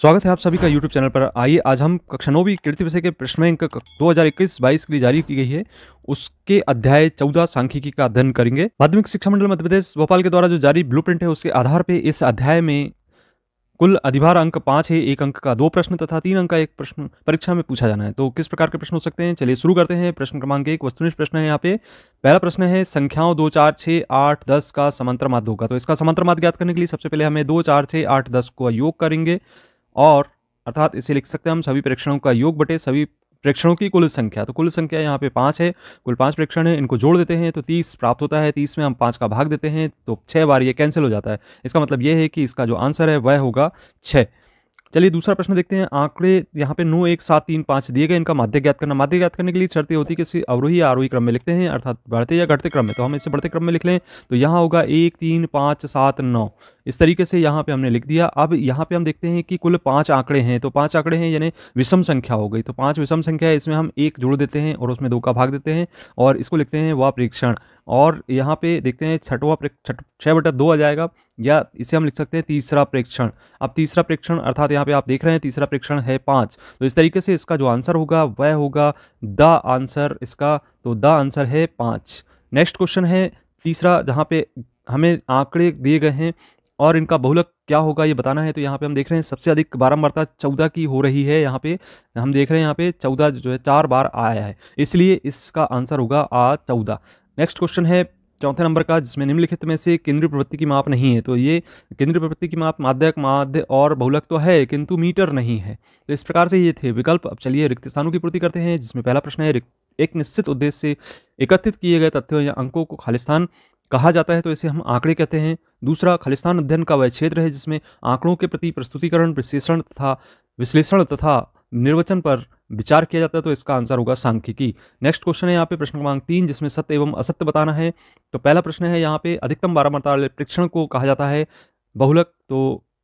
स्वागत है आप सभी का YouTube चैनल पर आइए आज हम कक्षा नौवी कृति विषय के प्रश्न अंक 2021-22 के लिए जारी की गई है उसके अध्याय 14 सांख्यिकी का अध्ययन करेंगे माध्यमिक शिक्षा मंडल मध्यप्रदेश भोपाल के द्वारा जो जारी ब्लूप्रिंट है उसके आधार पर इस अध्याय में कुल अधिभार अंक पाँच है एक अंक का दो प्रश्न तथा तीन अंक का एक प्रश्न परीक्षा में पूछा जाना है तो किस प्रकार के प्रश्न हो सकते हैं चलिए शुरू करते हैं प्रश्न क्रमांक एक वस्तुनिष्ठ प्रश्न है यहाँ पे पहला प्रश्न है संख्याओं दो चार छः आठ दस का समांतर माध्य होगा तो इसका समांतर माध्य ज्ञात करने के लिए सबसे पहले हमें दो चार छः आठ दस को योग करेंगे और अर्थात इसे लिख सकते हैं हम सभी प्रेक्षणों का योग बटे सभी प्रेक्षणों की कुल संख्या तो कुल संख्या यहाँ पे पाँच है कुल पाँच प्रेक्षण है इनको जोड़ देते हैं तो तीस प्राप्त होता है तीस में हम पाँच का भाग देते हैं तो छः बार ये कैंसिल हो जाता है इसका मतलब ये है कि इसका जो आंसर है वह होगा छः चलिए दूसरा प्रश्न देखते हैं आंकड़े यहाँ पे नौ एक सात तीन पाँच दिए गए इनका माध्य ज्ञात करना माध्य ज्ञात करने के लिए शर्तें होती है किसी अवरोही या आरोही क्रम में लिखते हैं अर्थात बढ़ते या घटते क्रम में तो हम इसे बढ़ते क्रम में लिख लें तो यहाँ होगा एक तीन पाँच सात नौ इस तरीके से यहाँ पे हमने लिख दिया अब यहाँ पे हम देखते हैं कि कुल पाँच आंकड़े हैं तो पाँच आंकड़े हैं यानी विषम संख्या हो गई तो पाँच विषम संख्या है इसमें हम एक जोड़ देते हैं और उसमें दो का भाग देते हैं और इसको लिखते हैं व परीक्षण और यहाँ पे देखते हैं छठवा छठ छः बटा दो आ जाएगा या इसे हम लिख सकते हैं तीसरा प्रेक्षण अब तीसरा प्रेक्षण अर्थात यहाँ पे आप देख रहे हैं तीसरा प्रेक्षण है पाँच तो इस तरीके से इसका जो आंसर होगा वह होगा द आंसर इसका तो द आंसर है पाँच नेक्स्ट क्वेश्चन है तीसरा जहाँ पे हमें आंकड़े दिए गए हैं और इनका बहुलक क्या होगा ये बताना है तो यहाँ पे हम देख रहे हैं सबसे अधिक बारम्बारता चौदह की हो रही है यहाँ पे हम देख रहे हैं यहाँ पे चौदह जो है चार बार आया है इसलिए इसका आंसर होगा आ चौदह नेक्स्ट क्वेश्चन है चौथे नंबर का जिसमें निम्नलिखित में से केंद्रीय प्रवृत्ति की माप नहीं है तो ये केंद्रीय प्रवृत्ति की माप माध्यक माध्य और बहुलक तो है किंतु मीटर नहीं है तो इस प्रकार से ये थे विकल्प अब चलिए रिक्त स्थानों की पूर्ति करते हैं जिसमें पहला प्रश्न है रिक्त एक निश्चित उद्देश्य से एकत्रित किए गए तथ्यों या अंकों को खालिस्तान कहा जाता है तो इसे हम आंकड़े कहते हैं दूसरा खालिस्तान अध्ययन का वह क्षेत्र है जिसमें आंकड़ों के प्रति प्रस्तुतिकरण विश्लेषण तथा विश्लेषण तथा निर्वचन पर विचार किया जाता है तो इसका आंसर होगा सांख्यिकी नेक्स्ट क्वेश्चन है यहाँ पे प्रश्न क्रमांक तीन जिसमें सत्य एवं असत्य बताना है तो पहला प्रश्न है यहाँ पे अधिकतम बारंबार परीक्षण को कहा जाता है बहुलक तो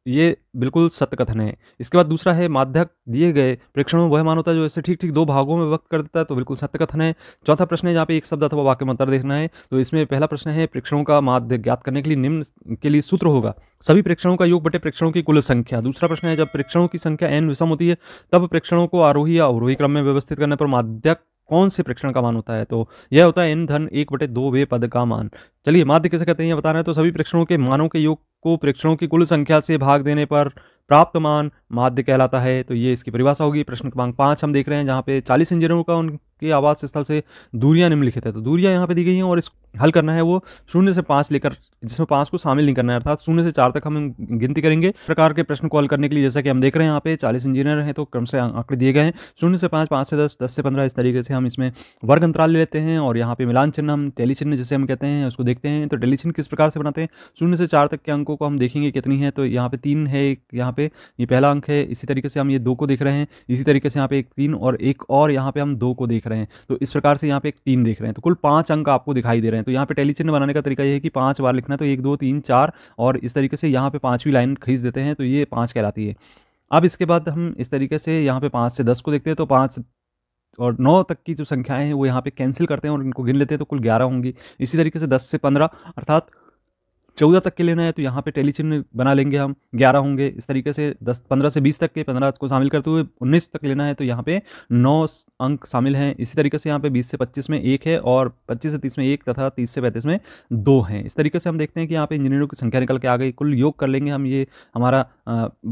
ये बिल्कुल सत्य कथन है इसके बाद दूसरा है माध्यक दिए गए प्रेक्षणों वह मान होता है जो इसे ठीक ठीक दो भागों में व्यक्त कर देता है तो बिल्कुल सत्य कथन है चौथा प्रश्न है जहाँ पे एक शब्द अथवा वाक्य मंत्र देखना है तो इसमें पहला प्रश्न है प्रेक्षणों का माध्य ज्ञात करने के लिए निम्न के लिए सूत्र होगा सभी प्रेक्षणों का योग बटे प्रेक्षणों की कुल संख्या दूसरा प्रश्न है जब प्रेक्षणों की संख्या एन विषम होती है तब प्रेक्षणों को आरोही या अवरोही क्रम में व्यवस्थित करने पर माध्यक कौन से प्रेक्षण का मान होता है तो यह होता है एन धन एक बटे दो वे पद का मान चलिए माध्य कैसे कहते हैं बताना है तो सभी प्रेक्षणों के मानों के योग को प्रेक्षणों की कुल संख्या से भाग देने पर प्राप्त मान माध्य कहलाता है तो ये इसकी परिभाषा होगी प्रश्न क्रमांक पाँच हम देख रहे हैं जहाँ पे चालीस इंजीनियरों का उनके आवास स्थल से दूरियां निम्नलिखित है तो दूरियां यहाँ पे दी गई हैं और इस हल करना है वो शून्य से पाँच लेकर जिसमें पाँच को शामिल नहीं करना है अर्थात शून्य से चार तक हम गिनती करेंगे प्रकार के प्रश्न कॉल करने के लिए जैसा कि हम देख रहे हैं यहाँ पे चालीस इंजीनियर हैं तो क्रम से आंकड़े दिए गए हैं शून्य से पाँच पाँच से दस दस से पंद्रह इस तरीके से हम इसमें वर्ग अंतराल ले लेते हैं और यहाँ पे मिलान चिन्ह हम टेली चिन्ह जिसे हम कहते हैं उसको देखते हैं तो टेली चिन्ह किस प्रकार से बनाते हैं शून्य से चार तक के अंकों को हम देखेंगे कितनी है तो यहाँ पे तीन है यहाँ पे ये पहला अंक है इसी तरीके से हम ये दो को देख रहे हैं इसी तरीके से यहाँ पे एक तीन और एक और यहाँ पे हम दो को देख रहे हैं तो इस प्रकार से यहाँ पे एक तीन देख रहे हैं तो कुल पांच अंक आपको दिखाई दे रहे हैं तो यहाँ पे टेलीचिन्ह बनाने का तरीका ये है कि पांच बार लिखना तो एक दो तीन चार और इस तरीके से यहाँ पे पांचवी लाइन खींच देते हैं तो ये पांच कहलाती है अब इसके बाद हम इस तरीके से यहाँ पे पाँच से दस को देखते हैं तो पाँच और नौ तक की जो संख्याएं हैं वो यहाँ पे कैंसिल करते हैं और इनको गिन लेते हैं तो कुल ग्यारह होंगी इसी तरीके से दस से पंद्रह अर्थात चौदह तक के लेना है तो यहाँ पे टेली चिन्ह बना लेंगे हम ग्यारह होंगे इस तरीके से दस पंद्रह से बीस तक के पंद्रह को शामिल करते हुए उन्नीस तक लेना है तो यहाँ पे नौ अंक शामिल हैं इसी तरीके से यहाँ पे बीस से पच्चीस में एक है और पच्चीस से तीस में एक तथा तीस से पैंतीस में दो हैं इस तरीके से हम देखते हैं कि यहाँ पे इंजीनियरों की संख्या निकल के आ गई कुल योग कर लेंगे हम ये हमारा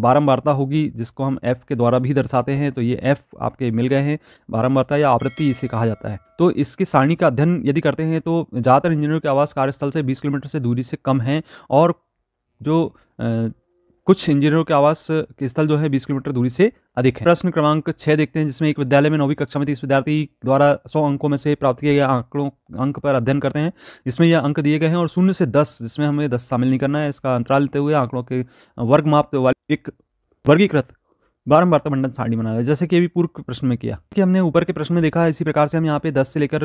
बारम्बारता होगी जिसको हम एफ़ के द्वारा भी दर्शाते हैं तो ये एफ़ आपके मिल गए हैं बारम्बारता या आवृत्ति इसे कहा जाता है तो इसकी सारणी का अध्ययन यदि करते हैं तो ज़्यादातर इंजीनियरों के आवास कार्यस्थल से बीस किलोमीटर से दूरी से कम हैं और जो आ, कुछ इंजीनियरों के आवास के स्थल जो है 20 किलोमीटर दूरी से अधिक है प्रश्न क्रमांक छः देखते हैं जिसमें एक विद्यालय में नौवीं कक्षा में तीस विद्यार्थी द्वारा सौ अंकों में से प्राप्त किए गए आंकड़ों अंक पर अध्ययन करते हैं इसमें यह अंक दिए गए हैं और शून्य से दस जिसमें हमें दस शामिल नहीं करना है इसका अंतराल लेते हुए आंकड़ों के वर्ग माप वाले एक वर्गीकृत बारंबार तो मंडन सारणी बना रहा है जैसे कि अभी पूर्व प्रश्न में किया कि हमने ऊपर के प्रश्न में देखा इसी प्रकार से हम यहाँ पे दस से लेकर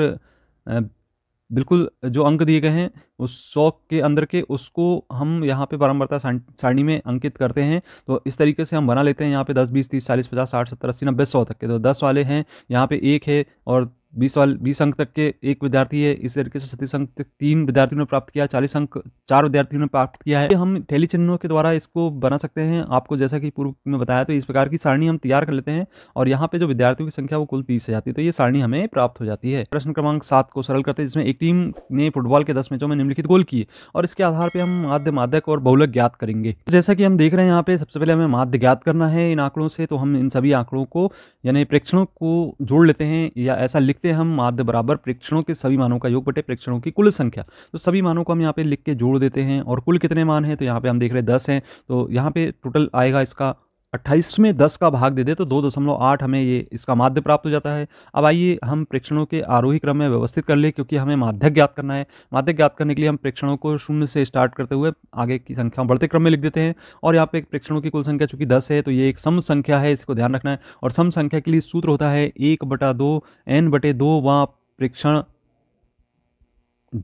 बिल्कुल जो अंक दिए गए हैं उस सौ के अंदर के उसको हम यहाँ पे बारंबारता सारणी में अंकित करते हैं तो इस तरीके से हम बना लेते हैं यहाँ पे दस बीस तीस चालीस पचास साठ सत्तर अस्सी नब्बे सौ तक के तो दस वाले हैं यहाँ पे एक है और बीस वाले बीस अंक तक के एक विद्यार्थी है इस तरीके से छत्तीस अंक तक तीन विद्यार्थियों ने प्राप्त किया चालीस अंक चार विद्यार्थियों ने प्राप्त किया है हम टेली चिन्हों के द्वारा इसको बना सकते हैं आपको जैसा कि पूर्व में बताया तो इस प्रकार की सारणी हम तैयार कर लेते हैं और यहाँ पे जो विद्यार्थियों की संख्या वो कुल तीस हो जाती है तो ये सारणी हमें प्राप्त हो जाती है प्रश्न क्रमांक सात को सरल करते हैं जिसमें एक टीम ने फुटबॉल के दस मैचों में निम्नलिखित गोल किए और इसके आधार पर हम माध्य माध्यक और बहुलक ज्ञात करेंगे तो जैसा कि हम देख रहे हैं यहाँ पे सबसे पहले हमें माध्य ज्ञात करना है इन आंकड़ों से तो हम इन सभी आंकड़ों को यानी प्रेक्षणों को जोड़ लेते हैं या ऐसा लिखते लिखते हैं हम माध्य बराबर प्रेक्षणों के सभी मानों का योग बटे प्रेक्षणों की कुल संख्या तो सभी मानों को हम यहाँ पे लिख के जोड़ देते हैं और कुल कितने मान हैं तो यहाँ पे हम देख रहे हैं दस हैं तो यहाँ पे टोटल आएगा इसका अट्ठाईस में दस का भाग दे दे तो दो दशमलव आठ हमें ये इसका माध्य प्राप्त हो जाता है अब आइए हम प्रेक्षणों के आरोही क्रम में व्यवस्थित कर ले क्योंकि हमें माध्य ज्ञात करना है माध्य ज्ञात करने के लिए हम प्रेक्षणों को शून्य से स्टार्ट करते हुए आगे की संख्या बढ़ते क्रम में लिख देते हैं और यहाँ पे प्रेक्षणों की कुल संख्या चूंकि दस है तो ये एक सम संख्या है इसको ध्यान रखना है और सम संख्या के लिए सूत्र होता है एक बटा दो एन बटे दो व प्रेक्षण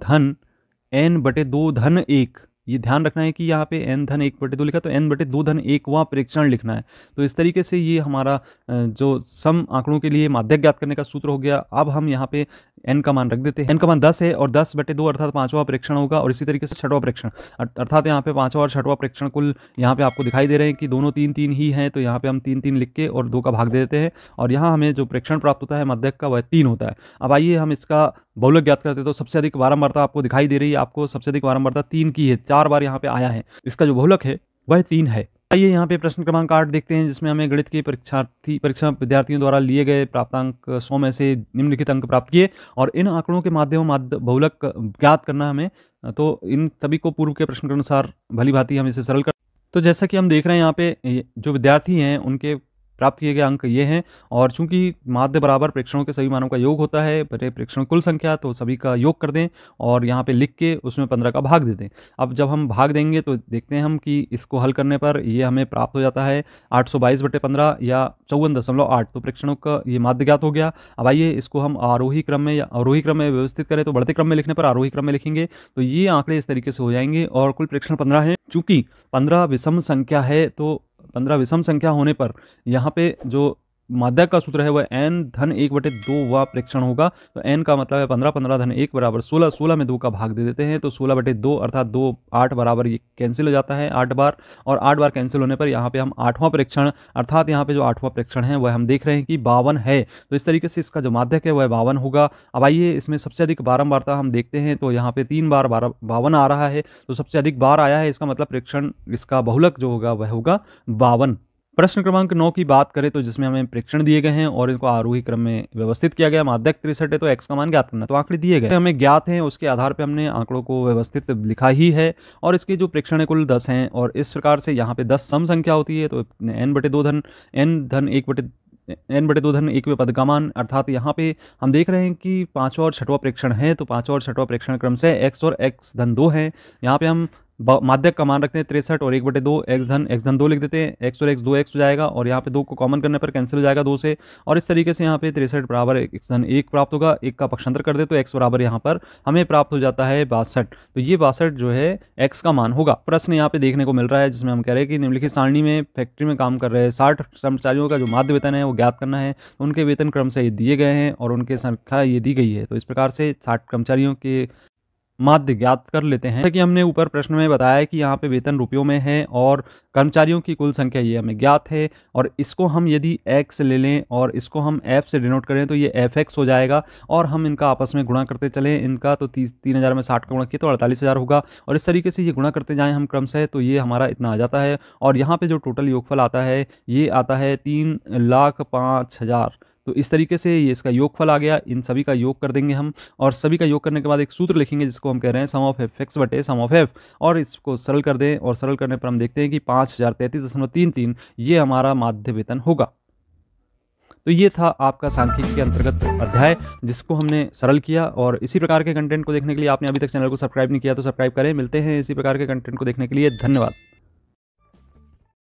धन एन बटे दो धन एक ये ध्यान रखना है कि यहाँ पे एन धन एक बटे दो लिखा तो एन बटे दो धन एक वहाँ परीक्षण लिखना है तो इस तरीके से ये हमारा जो सम आंकड़ों के लिए माध्यक ज्ञात करने का सूत्र हो गया अब हम यहाँ पे एन का मान रख देते हैं एन का मान दस है और दस बटे दो अर्थात पांचवा परीक्षण होगा और इसी तरीके से छठवा परीक्षण अर्थात यहाँ पे पाँचवा और छठवा परीक्षण कुल यहाँ पे आपको दिखाई दे रहे हैं कि दोनों तीन तीन ही हैं तो यहाँ पे हम तीन तीन लिख के और दो का भाग दे देते हैं और यहाँ हमें जो परीक्षण प्राप्त होता है माध्यक का वह तीन होता है अब आइए हम इसका बहुलक ज्ञात करते तो सबसे अधिक वारंबारता आपको दिखाई दे रही है आपको सबसे अधिक वारंबारता तीन की है चार बार यहाँ पे आया है इसका जो बहुलक है वह तीन है आइए यहाँ पे प्रश्न क्रमांक आठ देखते हैं जिसमें हमें गणित के परीक्षार्थी परीक्षा विद्यार्थियों द्वारा लिए गए प्राप्तांक सौ में से निम्नलिखित अंक प्राप्त किए और इन आंकड़ों के माध्यम बहुलक ज्ञात करना हमें तो इन सभी को पूर्व के प्रश्न के अनुसार भली भांति हम इसे सरल कर तो जैसा कि हम देख रहे हैं यहाँ पे जो विद्यार्थी हैं उनके प्राप्त किए गए अंक ये हैं और चूंकि माध्य बराबर प्रेक्षणों के सभी मानों का योग होता है पर प्रेक्षण कुल संख्या तो सभी का योग कर दें और यहाँ पे लिख के उसमें पंद्रह का भाग दे दें अब जब हम भाग देंगे तो देखते हैं हम कि इसको हल करने पर ये हमें प्राप्त हो जाता है आठ सौ बाईस बटे पंद्रह या चौवन दशमलव आठ तो प्रेक्षणों का ये माध्य ज्ञात हो गया अब आइए इसको हम आरोही क्रम में या आरोही क्रम में व्यवस्थित करें तो बढ़ते क्रम में लिखने पर आरोही क्रम में लिखेंगे तो ये आंकड़े इस तरीके से हो जाएंगे और कुल प्रेक्षण पंद्रह हैं चूंकि पंद्रह विषम संख्या है तो पंद्रह विषम संख्या होने पर यहाँ पे जो माध्यक का सूत्र है वह एन धन एक बटे दो व प्रेक्षण होगा तो एन का मतलब है पंद्रह पंद्रह धन एक बराबर सोलह सोलह में दो का भाग दे देते हैं तो सोलह बटे दो अर्थात दो आठ बराबर ये कैंसिल हो जाता है आठ बार और आठ बार कैंसिल होने पर यहाँ पे हम आठवां प्रेक्षण अर्थात यहाँ पे जो आठवां प्रेक्षण है वह हम देख रहे हैं कि बावन है तो इस तरीके से इसका जो माध्यक है वह बावन होगा अब आइए इसमें सबसे अधिक बारम्बारता हम देखते हैं तो यहाँ पे तीन बार बारह बावन आ रहा है तो सबसे अधिक बार आया है इसका मतलब प्रेक्षण इसका बहुलक जो होगा वह होगा बावन प्रश्न क्रमांक नौ की बात करें तो जिसमें हमें प्रेक्षण दिए गए हैं और इनको आरोही क्रम में व्यवस्थित किया गया माध्यक त्रिसठ है तो एक्स का मान ज्ञात करना तो आंकड़े दिए गए हमें ज्ञात हैं उसके आधार पर हमने आंकड़ों को व्यवस्थित लिखा ही है और इसके जो प्रेक्षण है कुल दस हैं और इस प्रकार से यहाँ पे दस सम संख्या होती है तो एन बटे दो धन एन धन एक बटे एन बटे दो धन एक पद का मान अर्थात यहाँ पे हम देख रहे हैं कि पाँचों और छठवा प्रेक्षण है तो पाँचों और छठवा प्रेक्षण क्रम से एक्स और एक्स धन दो है यहाँ पे हम माध्यक का मान रखते हैं तिरसठ और एक बटे दो एक्स धन एक्स धन दो लिख देते हैं एक्स और एक्स दो एक्स हो जाएगा और यहाँ पे दो को कॉमन करने पर कैंसिल हो जाएगा दो से और इस तरीके से यहाँ पे तिरसठ बराबर एक्स धन एक प्राप्त होगा एक का पक्षांतर कर दे तो एक्स बराबर यहाँ पर हमें प्राप्त हो जाता है बासठ तो ये बासठ जो है एक्स का मान होगा प्रश्न यहाँ पे देखने को मिल रहा है जिसमें हम कह रहे हैं कि निम्नलिखित सारणी में फैक्ट्री में काम कर रहे हैं साठ कर्मचारियों का जो माध्य वेतन है वो ज्ञात करना है उनके वेतन क्रम से ये दिए गए हैं और उनके संख्या ये दी गई है तो इस प्रकार से साठ कर्मचारियों के माध्य ज्ञात कर लेते हैं जैसे कि हमने ऊपर प्रश्न में बताया कि यहाँ पे वेतन रुपयों में है और कर्मचारियों की कुल संख्या ये हमें ज्ञात है और इसको हम यदि एक्स ले लें और इसको हम एफ से डिनोट करें तो ये एफ एक्स हो जाएगा और हम इनका आपस में गुणा करते चलें इनका तो तीस तीन हज़ार में साठ का गुणा किया तो अड़तालीस हज़ार होगा और इस तरीके से ये गुणा करते जाएँ हम क्रम से तो ये हमारा इतना आ जाता है और यहाँ पर जो टोटल योगफल आता है ये आता है तीन लाख पाँच हज़ार तो इस तरीके से ये इसका योगफल आ गया इन सभी का योग कर देंगे हम और सभी का योग करने के बाद एक सूत्र लिखेंगे जिसको हम कह रहे हैं सम ऑफ एफ एक्स बटे सम ऑफ एफ और इसको सरल कर दें और सरल करने पर हम देखते हैं कि पाँच हज़ार तैंतीस दशमलव तीन तीन ये हमारा माध्य वेतन होगा तो ये था आपका सांख्यिकी के अंतर्गत अध्याय जिसको हमने सरल किया और इसी प्रकार के कंटेंट को देखने के लिए आपने अभी तक चैनल को सब्सक्राइब नहीं किया तो सब्सक्राइब करें मिलते हैं इसी प्रकार के कंटेंट को देखने के लिए धन्यवाद